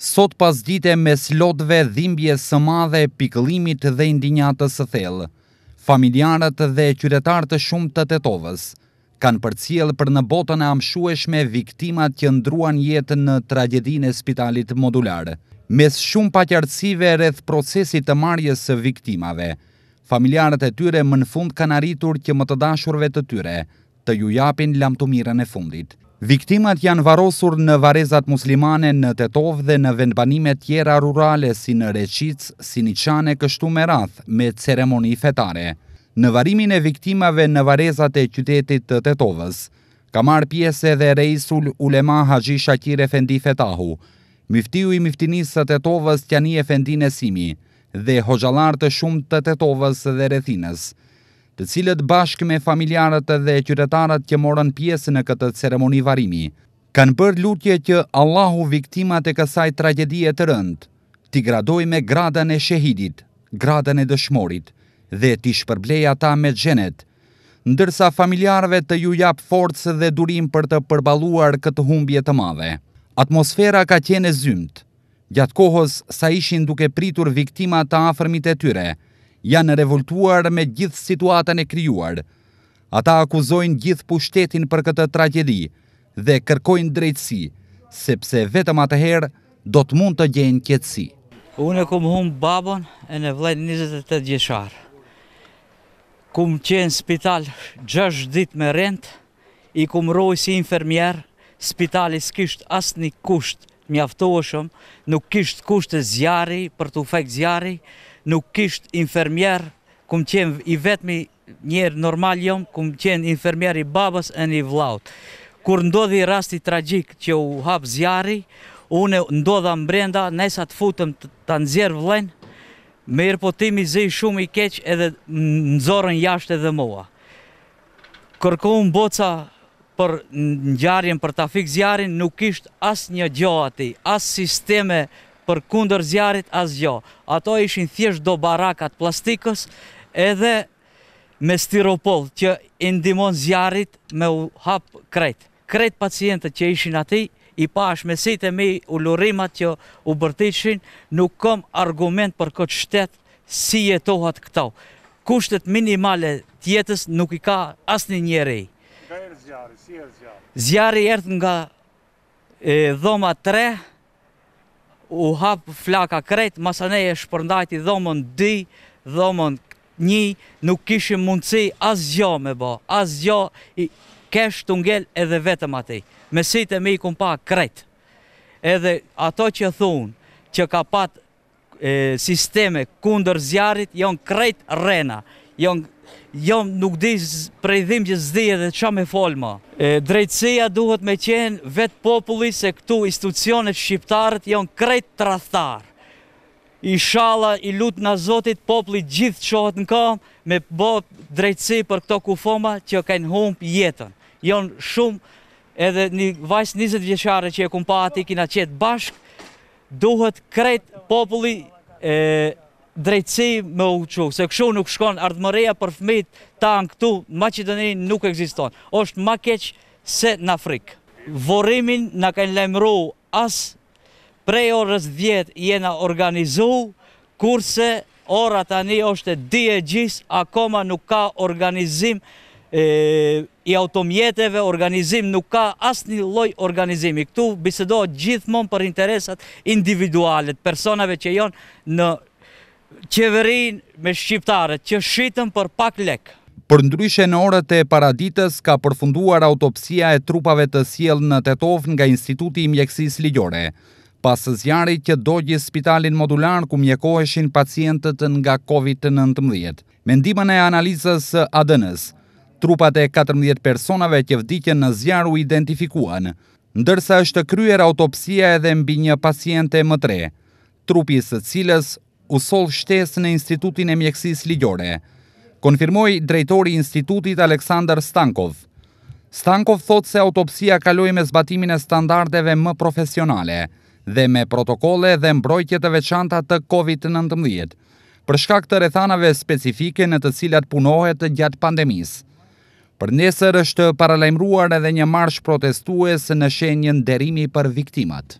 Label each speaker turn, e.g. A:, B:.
A: Sot pas dite me slotve dhimbje së madhe e pikëlimit dhe indinjatës së thellë, familjarët dhe qytetarë të shumë të tetovës kanë për cilë për në botën e amshueshme viktimat që ndruan jetë në tragedin e spitalit modularë. Mes shumë pa qartësive rreth procesit të marjes së viktimave, familjarët e tyre më në fund kanë arritur që më të dashurve të tyre të ju japin lamë të mirën e fundit. Viktimat janë varosur në varezat muslimane në Tetov dhe në vendbanime tjera rurale si në Reqic, Siniqane, Kështu Merath, me ceremoni fetare. Në varimin e viktimave në varezat e qytetit të Tetovës, ka marë pjesë dhe rejsul ulema Haji Shakir Efendi Fetahu, miftiu i miftinisë të Tetovës tjani Efendi Nesimi dhe hoxalar të shumë të Tetovës dhe Rethinës, të cilët bashkë me familjarët dhe qytetarët që morën pjesë në këtë ceremoni varimi. Kanë bërë lutje që Allahu viktimat e kësaj tragedie të rëndë, ti gradoj me gradën e shehidit, gradën e dëshmorit, dhe ti shpërbleja ata me gjenet, ndërsa familjarëve të ju japë forcë dhe durim për të përbaluar këtë humbje të madhe. Atmosfera ka qene zymt, gjatë kohës sa ishin duke pritur viktimat të afërmit e tyre, janë revoltuar me gjithë situatën e kryuar. Ata akuzojnë gjithë pushtetin për këtë tragedi dhe kërkojnë drejtësi, sepse vetëm atëherë do të mund të gjenë kjetësi.
B: Unë e kumë humë babon e në vlejnë 28 gjesharë. Kumë qenë spital 6 ditë me rentë, i kumë rojë si infermjerë, spitali s'kisht asë një kushtë nuk kisht kushtë të zjari për të ufekt zjari, nuk kisht infermjer, këm qenë i vetëmi njerë normal jom, këm qenë infermjer i babës e një vlaut. Kur ndodhi rasti tragik që u hapë zjari, une ndodha mbrenda, nesa të futëm të nëzjerë vlen, me irpotimi zi shumë i keq edhe nëzorën jashtë edhe mua. unë boca për njarjen, për të fikë zjarin, nuk ishtë asë një ati, asë sisteme për kunder zjarit asgjo. Ato ishin thjesht do barakat plastikës edhe me styropol që indimon zjarit me u hap kret. Kret pacientët që ishin ati, i pash me sitë e mi u lurimat që u bërtishin, nuk kom argument për këtë shtetë si jetohat këto. Kushtet minimale tjetës nuk i ka asni njeri. Nga erë zjarë, si erë zjarë? Zjarë i erë nga dhoma tre, u hapë flaka kretë, masanej e shpërndajti dhomën di, dhomën një, nuk kishim mundësi asgjo me bo, asgjo i kesh të ngell edhe vetëm ati, me si të mi këmpa kretë. Edhe ato që thunë, që ka patë sisteme kunder zjarit, jonë kretë rena, jonë jam nuk di prej dhim që zdi dhe qa me folma. Drejtësia duhet me qenë vetë populli se këtu institucionet shqiptarët janë krejt të I shala, i lutë në zotit, populli gjithë qohët në kam me bot drejtësi për këto kufoma që kajnë hump jetën. Janë shumë edhe një vajsë njëzët vjeqare që e kumpa ati kina qetë bashkë, duhet krejt populli e drejtësi me u që, se këshu nuk shkon ardhëmëreja për fëmijët në këtu, në Macedoni nuk eksiston, është ma keqë se në Afrikë. Vorimin në kanë lemru asë prej orës 10 jena organizu, kurse ora tani është dje gjisë, akoma nuk ka organizim i automjeteve, organizim nuk ka asë një loj organizimi. Këtu bisedohet gjithmon për interesat individualet, personave që jonë në qeverin me shqiptarët që shqitën për pak lek.
A: Për ndryshe në orët e paraditës ka përfunduar autopsia e trupave të siel në Tetov nga Instituti i Mjekësis Ligjore. Pas zjarri që dogji spitalin modular ku mjekoheshin pacientët nga COVID-19. Mendimën e analizës ADN-s, trupat e 14 personave që vdikën në zjaru identifikuan, ndërsa është kryer autopsia edhe mbi një paciente më tre, trupi së cilës u sol shtes në Institutin e Mjekësis Ligjore. Konfirmoj drejtori Institutit Aleksandar Stankov. Stankov thot se autopsia kaloi me zbatimin e standardeve më profesionale dhe me protokole dhe mbrojtje të veçanta të COVID-19, përshka këtë rethanave specifike në të cilat punohet gjatë pandemis. Për nesër është paralajmruar edhe një marsh protestues në shenjën derimi për viktimat.